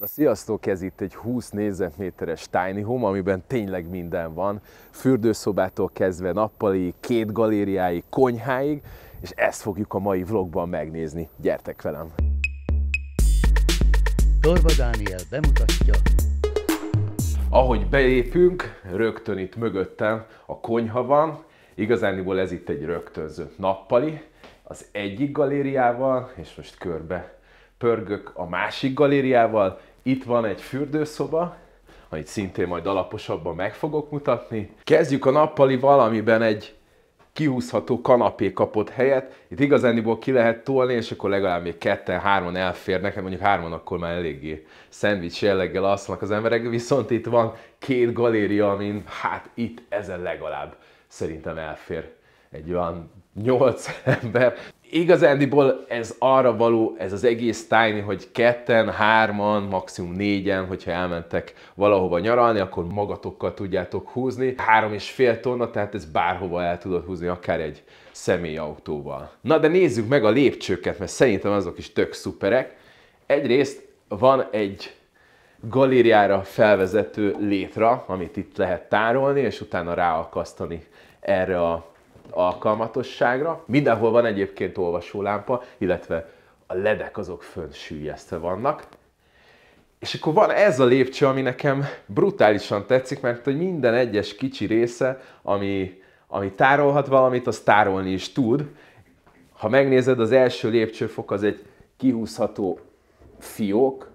Na sziasztok, ez itt egy 20 négyzetméteres tiny home, amiben tényleg minden van. Fürdőszobától kezdve nappali, két galériáig, konyháig, és ezt fogjuk a mai vlogban megnézni. Gyertek velem! Torba Dániel bemutatja ahogy beépünk, rögtön itt mögöttem a konyha van, igazániból ez itt egy rögtönző nappali, az egyik galériával, és most körbe pörgök a másik galériával, itt van egy fürdőszoba, amit szintén majd alaposabban meg fogok mutatni. Kezdjük a nappali valamiben egy kihúzható kanapé kapott helyet. Itt igazániból ki lehet tolni, és akkor legalább még ketten, hárman Nekem hát mondjuk hárman akkor már eléggé szendvics jelleggel alszanak az emberek, viszont itt van két galéria, amin hát itt ezen legalább szerintem elfér egy olyan nyolc ember. Igazándiból ez arra való, ez az egész tájni, hogy ketten, hárman, maximum négyen, hogyha elmentek valahova nyaralni, akkor magatokkal tudjátok húzni. Három és fél tonna, tehát ez bárhova el tudod húzni, akár egy személyautóval. Na de nézzük meg a lépcsőket, mert szerintem azok is tök szuperek. Egyrészt van egy galériára felvezető létra, amit itt lehet tárolni, és utána ráakasztani erre a alkalmatosságra. Mindenhol van egyébként olvasólámpa, illetve a ledek azok fönt sűjesztve vannak. És akkor van ez a lépcső, ami nekem brutálisan tetszik, mert hogy minden egyes kicsi része, ami, ami tárolhat valamit, az tárolni is tud. Ha megnézed, az első lépcsőfok az egy kihúzható fiók,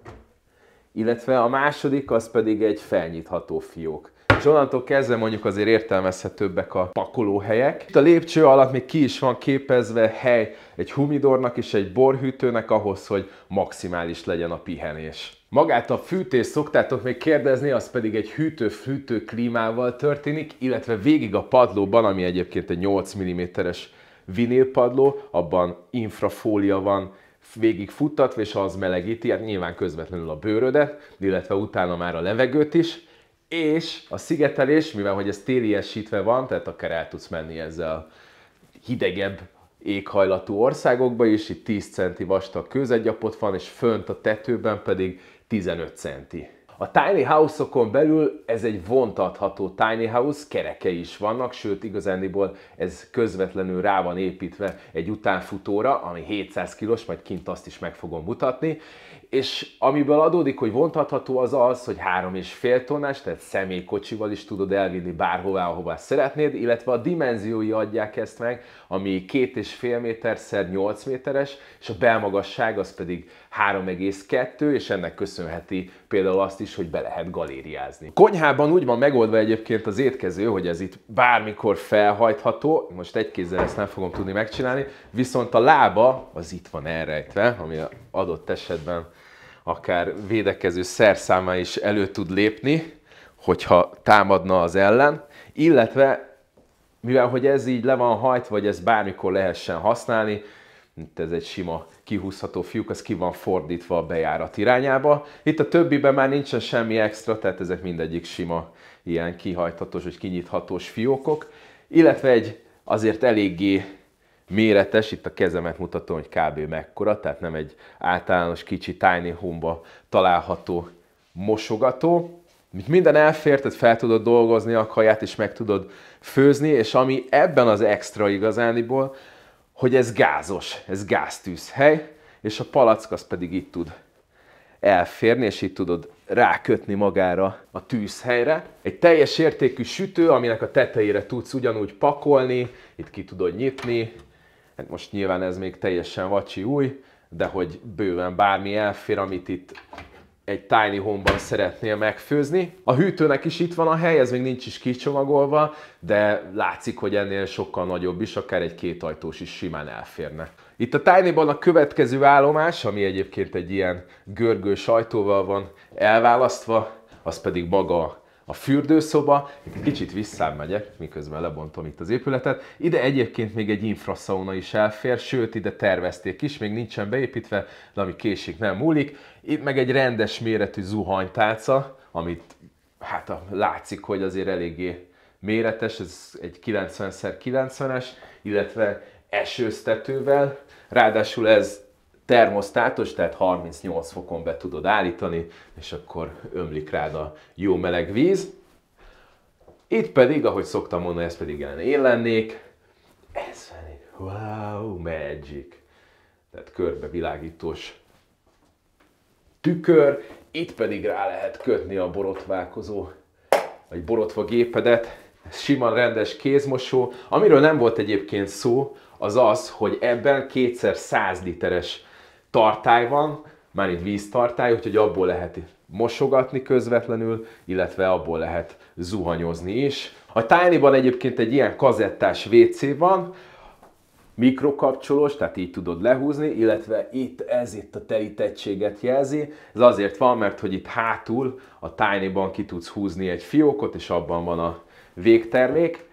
illetve a második az pedig egy felnyitható fiók. És onnantól kezdve mondjuk azért értelmezhetőbbek a pakolóhelyek. Itt a lépcső alatt még ki is van képezve hely egy humidornak és egy borhűtőnek ahhoz, hogy maximális legyen a pihenés. Magát a fűtést szoktátok még kérdezni, az pedig egy hűtő-fűtő klímával történik, illetve végig a padlóban, ami egyébként egy 8 mm-es vinilpadló, abban infrafólia van, végig futtatva, és az melegíti, hát nyilván közvetlenül a bőrödet, illetve utána már a levegőt is, és a szigetelés, mivel hogy ez téliesítve van, tehát akár el tudsz menni ezzel hidegebb éghajlatú országokba is, itt 10 centi vastag kőzetgyapot van, és fönt a tetőben pedig 15 centi. A tiny house-okon belül ez egy vontatható tiny house, kereke is vannak, sőt igazándiból ez közvetlenül rá van építve egy utánfutóra, ami 700 kilós, majd kint azt is meg fogom mutatni, és amiből adódik, hogy vontatható az az, hogy három és fél tonnás, tehát személykocsival is tudod elvinni bárhová, ahová szeretnéd, illetve a dimenziói adják ezt meg, ami két és fél méter szer 8 méteres, és a belmagasság az pedig 3,2, és ennek köszönheti például azt is, hogy be lehet galériázni. A konyhában úgy van megoldva egyébként az étkező, hogy ez itt bármikor felhajtható, most egy kézzel ezt nem fogom tudni megcsinálni, viszont a lába az itt van elrejtve, ami a adott esetben akár védekező szerszáma is elő tud lépni, hogyha támadna az ellen, illetve mivel hogy ez így le van hajt, vagy ez bármikor lehessen használni, itt ez egy sima kihúzható fiúk, az ki van fordítva a bejárat irányába. Itt a többiben már nincsen semmi extra, tehát ezek mindegyik sima ilyen kihajthatós vagy kinyithatós fiókok, illetve egy azért eléggé méretes, itt a kezemet mutatom, hogy kb. mekkora, tehát nem egy általános kicsi tiny home található mosogató. Mint minden elfér, tehát fel tudod dolgozni a kaját, és meg tudod főzni, és ami ebben az extra igazániból, hogy ez gázos, ez gáztűzhely, és a palack az pedig itt tud elférni, és itt tudod rákötni magára a tűzhelyre. Egy teljes értékű sütő, aminek a tetejére tudsz ugyanúgy pakolni, itt ki tudod nyitni, Hát most nyilván ez még teljesen vacsi új, de hogy bőven bármi elfér, amit itt egy tiny home-ban szeretnél megfőzni. A hűtőnek is itt van a hely, ez még nincs is kicsomagolva, de látszik, hogy ennél sokkal nagyobb is, akár egy kétajtós is simán elférne. Itt a tiny a következő állomás, ami egyébként egy ilyen görgő sajtóval van elválasztva, az pedig maga a fürdőszoba, egy kicsit visszámegyek, miközben lebontom itt az épületet. Ide egyébként még egy infraszauna is elfér, sőt ide tervezték is, még nincsen beépítve, de ami késik nem múlik. Itt meg egy rendes méretű zuhanytálca, amit hát látszik, hogy azért eléggé méretes, ez egy 90x90-es, illetve esőztetővel, ráadásul ez termosztátos, tehát 38 fokon be tudod állítani, és akkor ömlik rád a jó meleg víz. Itt pedig, ahogy szoktam mondani, ez pedig ellen én lennék, ez van wow, magic, tehát körbevilágítós tükör, itt pedig rá lehet kötni a borotválkozó, vagy borotva gépedet, ez sima rendes kézmosó. Amiről nem volt egyébként szó, az az, hogy ebben kétszer 100 literes tartály van, már itt víztartály, úgyhogy abból lehet mosogatni közvetlenül, illetve abból lehet zuhanyozni is. A tiny egyébként egy ilyen kazettás WC van, mikrokapcsolós, tehát így tudod lehúzni, illetve itt ez itt a telítettséget jelzi. Ez azért van, mert hogy itt hátul a tiny ki tudsz húzni egy fiókot, és abban van a végtermék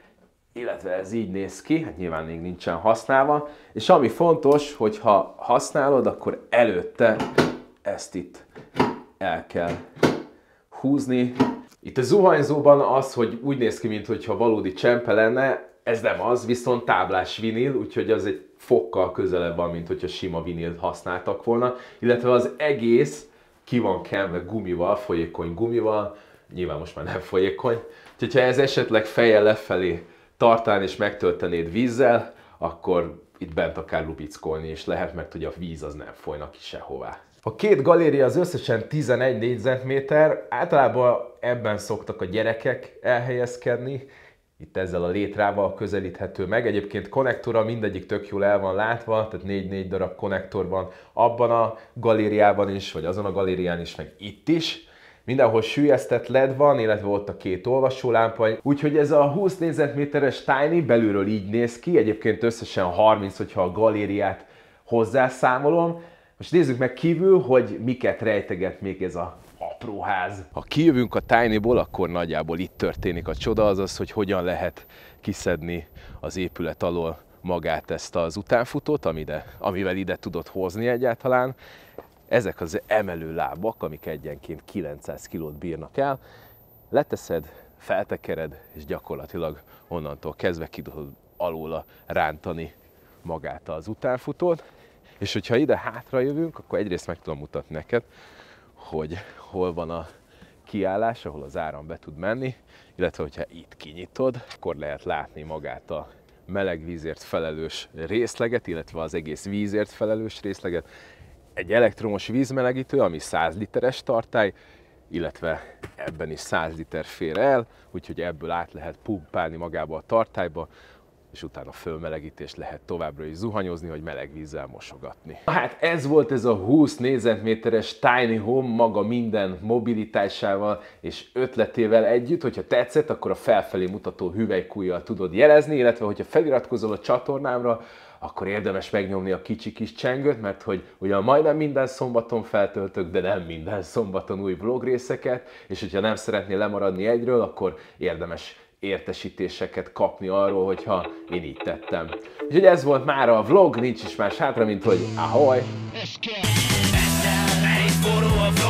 illetve ez így néz ki, hát nyilván még nincsen használva, és ami fontos, hogy ha használod, akkor előtte ezt itt el kell húzni. Itt a zuhanyzóban az, hogy úgy néz ki, mintha valódi csempe lenne, ez nem az, viszont táblás vinil, úgyhogy az egy fokkal közelebb van, mint hogyha sima vinilt használtak volna, illetve az egész ki van kemve gumival, folyékony gumival, nyilván most már nem folyékony, úgyhogy ha ez esetleg feje lefelé tartán és megtöltenéd vízzel, akkor itt bent akár lubickolni is lehet, mert ugye a víz az nem folyna ki sehová. A két galéria az összesen 11 négyzetméter, általában ebben szoktak a gyerekek elhelyezkedni, itt ezzel a létrával közelíthető meg. Egyébként konnektora mindegyik tök jól el van látva, tehát 4-4 darab konnektor van abban a galériában is, vagy azon a galérián is, meg itt is. Mindenhol sűjesztett LED van, illetve ott a két olvasólámpa. Úgyhogy ez a 20 négyzetméteres tiny belülről így néz ki, egyébként összesen 30, hogyha a galériát hozzászámolom. Most nézzük meg kívül, hogy miket rejteget még ez a apróház. Ha kijövünk a Tiny-ból, akkor nagyjából itt történik a csoda, az hogy hogyan lehet kiszedni az épület alól magát ezt az utánfutót, amide, amivel ide tudott hozni egyáltalán ezek az emelő lábak, amik egyenként 900 kilót bírnak el, leteszed, feltekered, és gyakorlatilag onnantól kezdve ki tudod alóla rántani magát az utánfutót. És hogyha ide hátra jövünk, akkor egyrészt meg tudom mutatni neked, hogy hol van a kiállás, ahol az áram be tud menni, illetve hogyha itt kinyitod, akkor lehet látni magát a meleg vízért felelős részleget, illetve az egész vízért felelős részleget, egy elektromos vízmelegítő, ami 100 literes tartály, illetve ebben is 100 liter fér el, úgyhogy ebből át lehet pumpálni magába a tartályba, és utána fölmelegítés lehet továbbra is zuhanyozni, vagy meleg vízzel mosogatni. Na Hát ez volt ez a 20 négyzetméteres tiny home maga minden mobilitásával és ötletével együtt. Hogyha tetszett, akkor a felfelé mutató hüvelykújjal tudod jelezni, illetve hogyha feliratkozol a csatornámra, akkor érdemes megnyomni a kicsi kis csengőt, mert hogy ugyan majdnem minden szombaton feltöltök, de nem minden szombaton új blog részeket, és hogyha nem szeretnél lemaradni egyről, akkor érdemes értesítéseket kapni arról, hogyha én így tettem. Úgyhogy ez volt már a vlog, nincs is más hátra, mint hogy ahoj! Let's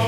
go.